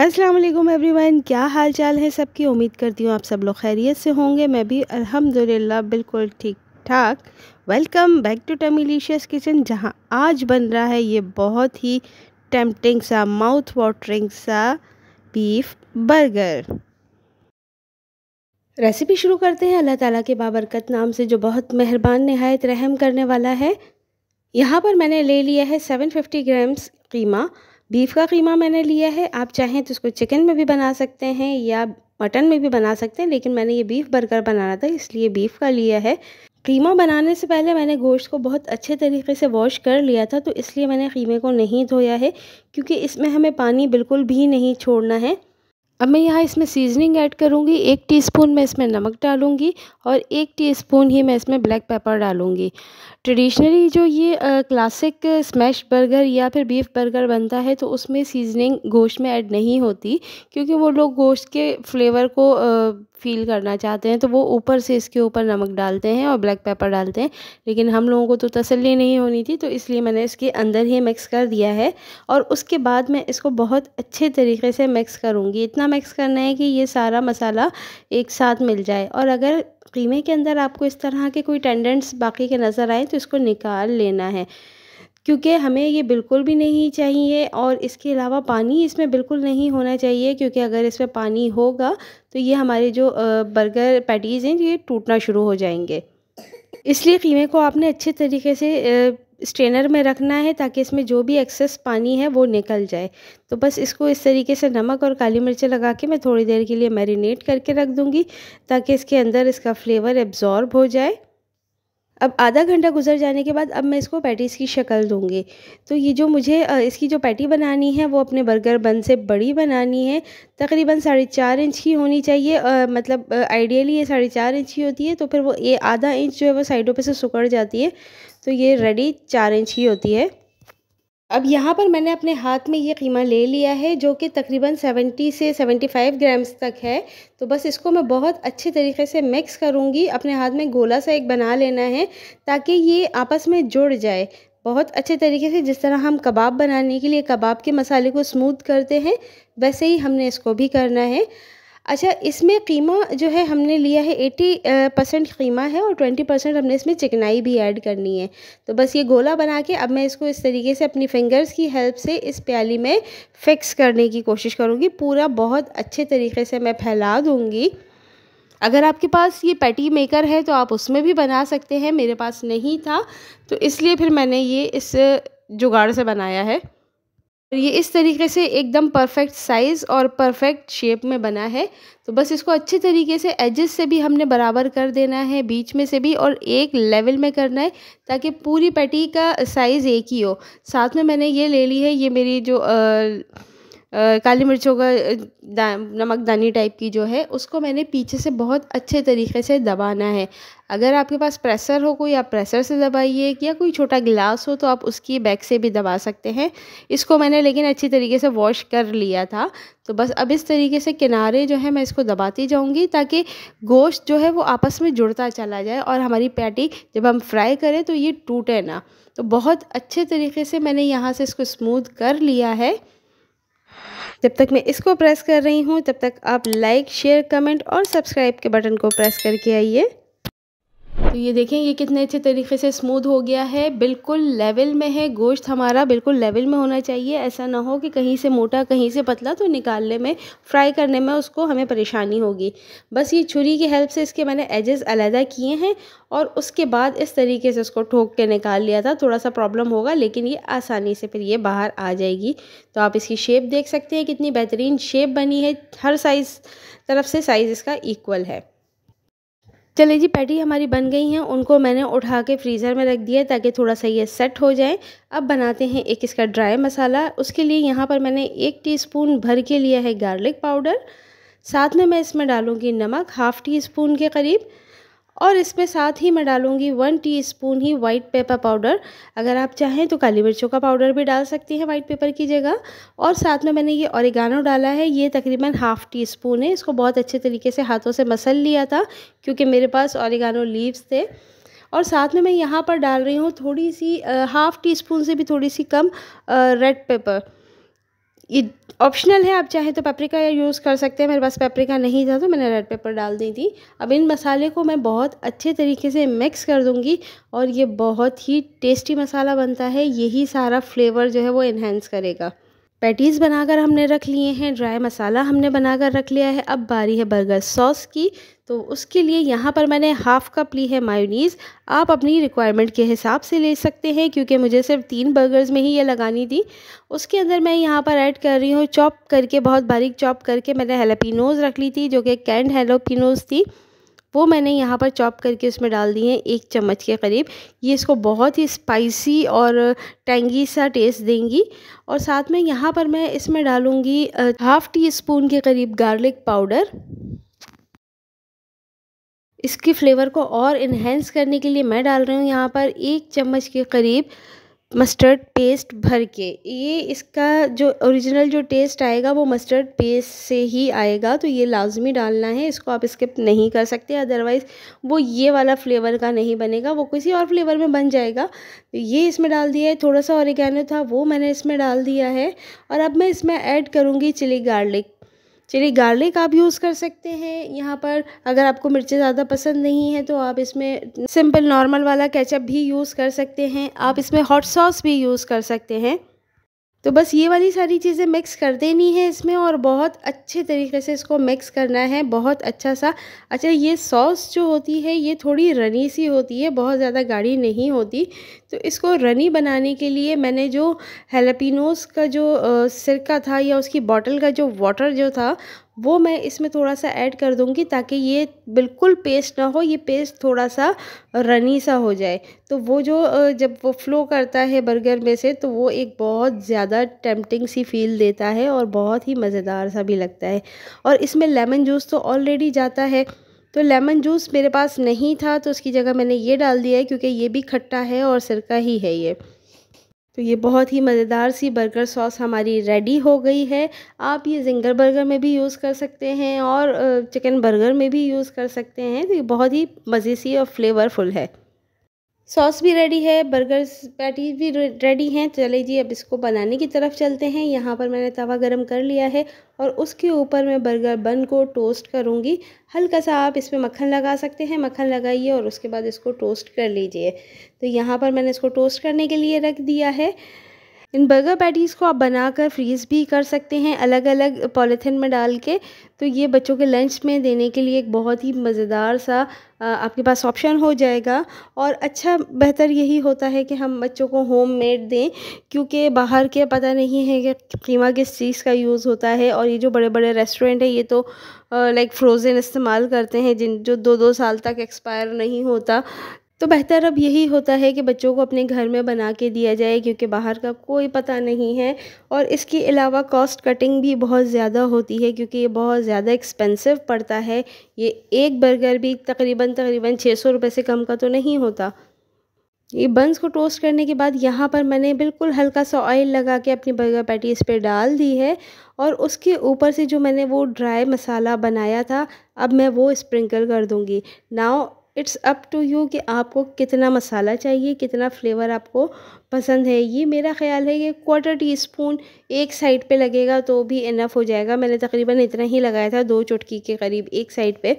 वालेकुम एवरीवन क्या हाल चाल है सबकी उम्मीद करती हूँ आप सब लोग खैरियत से होंगे मैं भी अल्हम्दुलिल्लाह बिल्कुल ठीक ठाक welcome back to tummylicious kitchen जहाँ आज बन रहा है ये बहुत ही टेम्पटिंग सा माउथ वाटरिंग सा बीफ बर्गर रेसिपी शुरू करते हैं अल्लाह ताला के बाबरकत नाम से जो बहुत मेहरबान नहायत रहम करने वाला है यहाँ पर मैंने ले लिया है seven fifty grams keema beef का कीमा मैंने लिया है आप चाहें तो इसको चिकन में भी बना सकते हैं या मटन में भी बना सकते हैं लेकिन मैंने ये बीफ बर्गर बनाना था इसलिए बीफ का लिया है कीमा बनाने से पहले मैंने गोश्त को बहुत अच्छे तरीके से वॉश कर लिया था तो इसलिए मैंने कीमे को नहीं धोया है क्योंकि इसमें हमें पानी बिल्कुल भी नहीं छोड़ना है अब मैं यहाँ इसमें सीजनिंग ऐड करूँगी एक टीस्पून मैं इसमें नमक डालूँगी और एक टीस्पून ही मैं इसमें ब्लैक पेपर डालूँगी ट्रेडिशनली जो ये आ, क्लासिक स्मैश बर्गर या फिर बीफ बर्गर बनता है तो उसमें सीजनिंग गोश्त में ऐड नहीं होती क्योंकि वो लोग गोश्त के फ्लेवर को आ, फील करना चाहते हैं तो वो ऊपर से इसके ऊपर नमक डालते हैं और ब्लैक पेपर डालते हैं लेकिन हम लोगों को तो तसली नहीं होनी थी तो इसलिए मैंने इसके अंदर ही मिक्स कर दिया है और उसके बाद मैं इसको बहुत अच्छे तरीके से मिक्स करूँगी इतना मिक्स करना है कि ये सारा मसाला एक साथ मिल जाए और अगर कीमे के अंदर आपको इस तरह के कोई टेंडेंट्स बाकी के नज़र आए तो इसको निकाल लेना है क्योंकि हमें ये बिल्कुल भी नहीं चाहिए और इसके अलावा पानी इसमें बिल्कुल नहीं होना चाहिए क्योंकि अगर इसमें पानी होगा तो ये हमारे जो बर्गर पैटीज़ हैं ये टूटना शुरू हो जाएंगे इसलिए कीमे को आपने अच्छे तरीके से स्ट्रेनर में रखना है ताकि इसमें जो भी एक्सेस पानी है वो निकल जाए तो बस इसको इस तरीके से नमक और काली मिर्च लगा के मैं थोड़ी देर के लिए मैरिनेट करके रख दूँगी ताकि इसके अंदर इसका फ्लेवर एब्ज़ॉर्ब हो जाए अब आधा घंटा गुजर जाने के बाद अब मैं इसको पैटीज़ की शक्ल दूंगी तो ये जो मुझे इसकी जो पैटी बनानी है वो अपने बर्गर बन से बड़ी बनानी है तकरीबन साढ़े चार इंच की होनी चाहिए आ, मतलब आइडियली ये साढ़े चार इंच की होती है तो फिर वो ये आधा इंच जो है वो साइडों पे से सुकड़ जाती है तो ये रेडी चार इंच की होती है अब यहाँ पर मैंने अपने हाथ में ये कीमा ले लिया है जो कि तकरीबन 70 से 75 ग्राम्स तक है तो बस इसको मैं बहुत अच्छे तरीके से मिक्स करूँगी अपने हाथ में गोला सा एक बना लेना है ताकि ये आपस में जुड़ जाए बहुत अच्छे तरीके से जिस तरह हम कबाब बनाने के लिए कबाब के मसाले को स्मूथ करते हैं वैसे ही हमने इसको भी करना है अच्छा इसमें कीमा जो है हमने लिया है एटी परसेंट कीमा है और ट्वेंटी परसेंट हमने इसमें चिकनाई भी ऐड करनी है तो बस ये गोला बना के अब मैं इसको इस तरीके से अपनी फिंगर्स की हेल्प से इस प्याली में फिक्स करने की कोशिश करूँगी पूरा बहुत अच्छे तरीके से मैं फैला दूँगी अगर आपके पास ये पैटी मेकर है तो आप उसमें भी बना सकते हैं मेरे पास नहीं था तो इसलिए फिर मैंने ये इस जुगाड़ से बनाया है तो ये इस तरीके से एकदम परफेक्ट साइज़ और परफेक्ट शेप में बना है तो बस इसको अच्छे तरीके से एजेस से भी हमने बराबर कर देना है बीच में से भी और एक लेवल में करना है ताकि पूरी पैटी का साइज़ एक ही हो साथ में मैंने ये ले ली है ये मेरी जो आ, काली मिर्चों का दा नमकदानी टाइप की जो है उसको मैंने पीछे से बहुत अच्छे तरीके से दबाना है अगर आपके पास प्रेसर हो कोई आप प्रेसर से दबाइए या कोई छोटा गिलास हो तो आप उसकी बैक से भी दबा सकते हैं इसको मैंने लेकिन अच्छी तरीके से वॉश कर लिया था तो बस अब इस तरीके से किनारे जो है मैं इसको दबाती जाऊंगी ताकि गोश्त जो है वो आपस में जुड़ता चला जाए और हमारी पैटी जब हम फ्राई करें तो ये टूटे ना तो बहुत अच्छे तरीके से मैंने यहाँ से इसको स्मूद कर लिया है जब तक मैं इसको प्रेस कर रही हूँ तब तक आप लाइक शेयर कमेंट और सब्सक्राइब के बटन को प्रेस करके आइए तो ये देखें ये कितने अच्छे तरीके से स्मूथ हो गया है बिल्कुल लेवल में है गोश्त हमारा बिल्कुल लेवल में होना चाहिए ऐसा ना हो कि कहीं से मोटा कहीं से पतला तो निकालने में फ्राई करने में उसको हमें परेशानी होगी बस ये छुरी की हेल्प से इसके मैंने एजेस अलहदा किए हैं और उसके बाद इस तरीके से उसको ठोक के निकाल लिया था थोड़ा सा प्रॉब्लम होगा लेकिन ये आसानी से फिर ये बाहर आ जाएगी तो आप इसकी शेप देख सकते हैं कितनी बेहतरीन शेप बनी है हर साइज़ तरफ से साइज़ इसका इक्वल है चले जी पैटी हमारी बन गई हैं उनको मैंने उठा के फ्रीज़र में रख दिया ताकि थोड़ा सा ये सेट हो जाए अब बनाते हैं एक इसका ड्राई मसाला उसके लिए यहाँ पर मैंने एक टीस्पून भर के लिया है गार्लिक पाउडर साथ में मैं इसमें डालूँगी नमक हाफ़ टी स्पून के करीब और इसमें साथ ही मैं डालूँगी वन टीस्पून ही वाइट पेपर पाउडर अगर आप चाहें तो काली मिर्चों का पाउडर भी डाल सकती हैं वाइट पेपर की जगह और साथ में मैंने ये औरिगानो डाला है ये तकरीबन हाफ़ टी स्पून है इसको बहुत अच्छे तरीके से हाथों से मसल लिया था क्योंकि मेरे पास औरिगानो लीव्स थे और साथ में मैं यहाँ पर डाल रही हूँ थोड़ी सी हाफ़ टी स्पून से भी थोड़ी सी कम रेड पेपर ये ऑप्शनल है आप चाहे तो पेपरिका या यूज़ कर सकते हैं मेरे पास पेपरिका नहीं था तो मैंने रेड पेपर डाल दी थी अब इन मसाले को मैं बहुत अच्छे तरीके से मिक्स कर दूंगी और ये बहुत ही टेस्टी मसाला बनता है यही सारा फ्लेवर जो है वो इन्हेंस करेगा पैटीज़ बनाकर हमने रख लिए हैं ड्राई मसाला हमने बनाकर रख लिया है अब बारी है बर्गर सॉस की तो उसके लिए यहाँ पर मैंने हाफ़ कप ली है मायोनीज़ आप अपनी रिक्वायरमेंट के हिसाब से ले सकते हैं क्योंकि मुझे सिर्फ तीन बर्गर्स में ही ये लगानी थी उसके अंदर मैं यहाँ पर ऐड कर रही हूँ चॉप करके बहुत बारीक चॉप करके मैंने हेलोपिनोज़ रख ली थी जो कि कैंड हेलोपिनोज़ थी वो मैंने यहाँ पर चॉप करके उसमें डाल दी हैं एक चम्मच के करीब ये इसको बहुत ही स्पाइसी और टेंगी सा टेस्ट देंगी और साथ में यहाँ पर मैं इसमें डालूँगी हाफ़ टी स्पून के करीब गार्लिक पाउडर इसकी फ्लेवर को और इन्हेंस करने के लिए मैं डाल रही हूँ यहाँ पर एक चम्मच के करीब मस्टर्ड पेस्ट भर के ये इसका जो ओरिजिनल जो टेस्ट आएगा वो मस्टर्ड पेस्ट से ही आएगा तो ये लाजमी डालना है इसको आप स्किप नहीं कर सकते अदरवाइज़ वो ये वाला फ्लेवर का नहीं बनेगा वो किसी और फ्लेवर में बन जाएगा तो ये इसमें डाल दिया है थोड़ा सा ऑरिगेनो था वो मैंने इसमें डाल दिया है और अब मैं इसमें ऐड करूँगी चिली गार्लिक चिली गार्लिक आप यूज़ कर सकते हैं यहाँ पर अगर आपको मिर्चें ज़्यादा पसंद नहीं है तो आप इसमें सिंपल नॉर्मल वाला केचप भी यूज़ कर सकते हैं आप इसमें हॉट सॉस भी यूज़ कर सकते हैं तो बस ये वाली सारी चीज़ें मिक्स कर देनी है इसमें और बहुत अच्छे तरीके से इसको मिक्स करना है बहुत अच्छा सा अच्छा ये सॉस जो होती है ये थोड़ी रनी सी होती है बहुत ज़्यादा गाढ़ी नहीं होती तो इसको रनी बनाने के लिए मैंने जो हेलापिनोस का जो सिरका था या उसकी बॉटल का जो वाटर जो था वो मैं इसमें थोड़ा सा ऐड कर दूँगी ताकि ये बिल्कुल पेस्ट ना हो ये पेस्ट थोड़ा सा रनी सा हो जाए तो वो जो जब वो फ्लो करता है बर्गर में से तो वो एक बहुत ज़्यादा टेम्पटिंग सी फील देता है और बहुत ही मज़ेदार सा भी लगता है और इसमें लेमन जूस तो ऑलरेडी जाता है तो लेमन जूस मेरे पास नहीं था तो उसकी जगह मैंने ये डाल दिया है क्योंकि ये भी खट्टा है और सिरका ही है ये तो ये बहुत ही मज़ेदार सी बर्गर सॉस हमारी रेडी हो गई है आप ये जिंगर बर्गर में भी यूज़ कर सकते हैं और चिकन बर्गर में भी यूज़ कर सकते हैं तो ये बहुत ही मज़े सी और फ्लेवरफुल है सॉस भी रेडी है बर्गर पैटीज भी रेडी हैं तो चले जी अब इसको बनाने की तरफ चलते हैं यहाँ पर मैंने तवा गरम कर लिया है और उसके ऊपर मैं बर्गर बन को टोस्ट करूँगी हल्का सा आप इसमें मक्खन लगा सकते हैं मक्खन लगाइए और उसके बाद इसको टोस्ट कर लीजिए तो यहाँ पर मैंने इसको टोस्ट करने के लिए रख दिया है इन बर्गर पैटीज़ को आप बनाकर फ्रीज़ भी कर सकते हैं अलग अलग पॉलीथीन में डाल के तो ये बच्चों के लंच में देने के लिए एक बहुत ही मज़ेदार सा आपके पास ऑप्शन हो जाएगा और अच्छा बेहतर यही होता है कि हम बच्चों को होम मेड दें क्योंकि बाहर के पता नहीं है कि कीमा किस चीज़ का यूज़ होता है और ये जो बड़े बड़े रेस्टोरेंट है ये तो लाइक फ़्रोज़न इस्तेमाल करते हैं जिन जो दो दो साल तक एक्सपायर नहीं होता तो बेहतर अब यही होता है कि बच्चों को अपने घर में बना के दिया जाए क्योंकि बाहर का कोई पता नहीं है और इसके अलावा कॉस्ट कटिंग भी बहुत ज़्यादा होती है क्योंकि ये बहुत ज़्यादा एक्सपेंसिव पड़ता है ये एक बर्गर भी तकरीबन तकरीबन छः सौ रुपये से कम का तो नहीं होता ये बंस को टोस्ट करने के बाद यहाँ पर मैंने बिल्कुल हल्का सा ऑयल लगा के अपनी बर्गर पैटी इस पर डाल दी है और उसके ऊपर से जो मैंने वो ड्राई मसाला बनाया था अब मैं वो स्प्रिंकल कर दूँगी now it's up to you कि आपको कितना मसाला चाहिए कितना फ्लेवर आपको पसंद है ये मेरा ख्याल है ये क्वार्टर टी स्पून एक साइड पे लगेगा तो भी इनफ हो जाएगा मैंने तकरीबन इतना ही लगाया था दो चुटकी के करीब एक साइड पे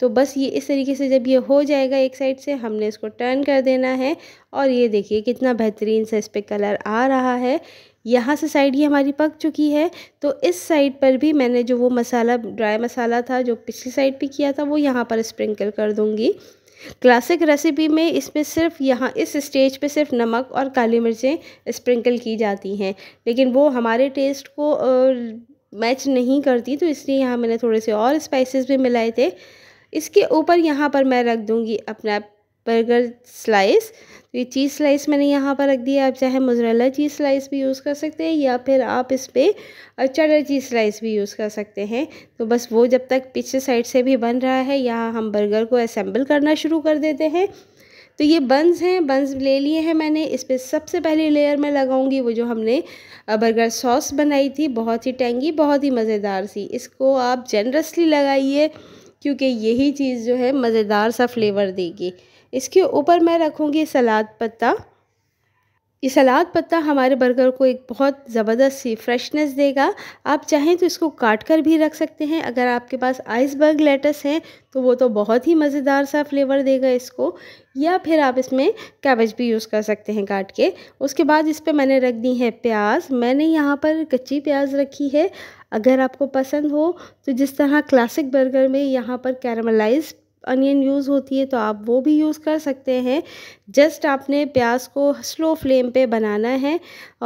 तो बस ये इस तरीके से जब ये हो जाएगा एक साइड से हमने इसको टर्न कर देना है और ये देखिए कितना बेहतरीन सा इस पर कलर आ रहा है यहाँ से साइड ये हमारी पक चुकी है तो इस साइड पर भी मैंने जो वो मसाला ड्राई मसाला था जो पिछली साइड पे किया था वो यहाँ पर स्प्रिंकल कर दूँगी क्लासिक रेसिपी में इसमें सिर्फ यहाँ इस स्टेज पे सिर्फ नमक और काली मिर्चें स्प्रिंकल की जाती हैं लेकिन वो हमारे टेस्ट को मैच नहीं करती तो इसलिए यहाँ मैंने थोड़े से और स्पाइसिस भी मिलाए थे इसके ऊपर यहाँ पर मैं रख दूँगी अपना बर्गर स्लाइस तो ये चीज़ स्लाइस मैंने यहाँ पर रख दिया आप चाहे मुजरला चीज़ स्लाइस भी यूज़ कर सकते हैं या फिर आप इस पर चटर चीज़ स्लाइस भी यूज़ कर सकते हैं तो बस वो जब तक पीछे साइड से भी बन रहा है यहाँ हम बर्गर को असम्बल करना शुरू कर देते हैं तो ये बंस हैं बंस ले लिए हैं मैंने इस पर सबसे पहली लेयर में लगाऊंगी वो जो हमने बर्गर सॉस बनाई थी बहुत ही टेंगी बहुत ही मज़ेदार सी इसको आप जनरसली लगाइए क्योंकि यही चीज़ जो है मज़ेदार सा फ्लेवर देगी इसके ऊपर मैं रखूँगी सलाद पत्ता ये सलाद पत्ता हमारे बर्गर को एक बहुत ज़बरदस्त सी फ्रेशनेस देगा आप चाहें तो इसको काट कर भी रख सकते हैं अगर आपके पास आइसबर्ग लेटस हैं तो वो तो बहुत ही मज़ेदार सा फ्लेवर देगा इसको या फिर आप इसमें कैबेज भी यूज़ कर सकते हैं काट के उसके बाद इस पर मैंने रख दी है प्याज मैंने यहाँ पर कच्ची प्याज रखी है अगर आपको पसंद हो तो जिस तरह क्लासिक बर्गर में यहाँ पर कैरमलाइज अनियन यूज़ होती है तो आप वो भी यूज़ कर सकते हैं जस्ट आपने प्याज को स्लो फ्लेम पे बनाना है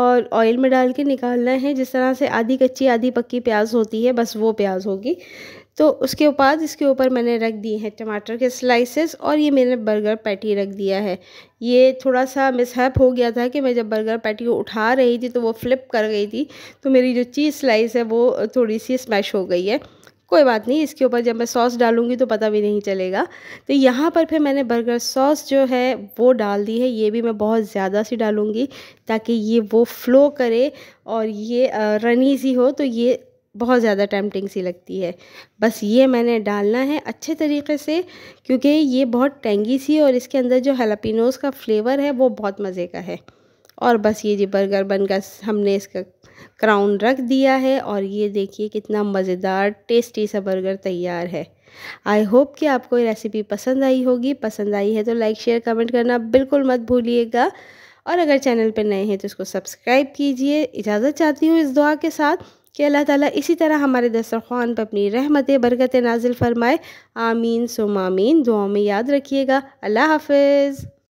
और ऑयल में डाल के निकालना है जिस तरह से आधी कच्ची आधी पक्की प्याज होती है बस वो प्याज होगी तो उसके बाद इसके ऊपर मैंने रख दिए हैं टमाटर के स्लाइसेस और ये मैंने बर्गर पैटी रख दिया है ये थोड़ा सा मिसहैप हो गया था कि मैं जब बर्गर पैटी को उठा रही थी तो वो फ्लिप कर गई थी तो मेरी जो चीज़ स्लाइस है वो थोड़ी सी स्मैश हो गई है कोई बात नहीं इसके ऊपर जब मैं सॉस डालूंगी तो पता भी नहीं चलेगा तो यहाँ पर फिर मैंने बर्गर सॉस जो है वो डाल दी है ये भी मैं बहुत ज़्यादा सी डालूँगी ताकि ये वो फ्लो करे और ये रनी सी हो तो ये बहुत ज़्यादा टैमटिंग सी लगती है बस ये मैंने डालना है अच्छे तरीके से क्योंकि ये बहुत टेंगी सी और इसके अंदर जो हेलापिनोज का फ्लेवर है वो बहुत मज़े का है और बस ये जी बर्गर बनकर हमने इसका क्राउन रख दिया है और ये देखिए कितना मज़ेदार टेस्टी सा बर्गर तैयार है आई होप कि आपको ये रेसिपी पसंद आई होगी पसंद आई है तो लाइक शेयर कमेंट करना बिल्कुल मत भूलिएगा और अगर चैनल पर नए हैं तो इसको सब्सक्राइब कीजिए इजाज़त चाहती हूँ इस दुआ के साथ कि अल्लाह ताला इसी तरह हमारे दस्तरखान पर अपनी रहमत बरकत नाजिल फरमाए आमीन सुमामीन दुआ में याद रखिएगा अल्लाह हाफिज़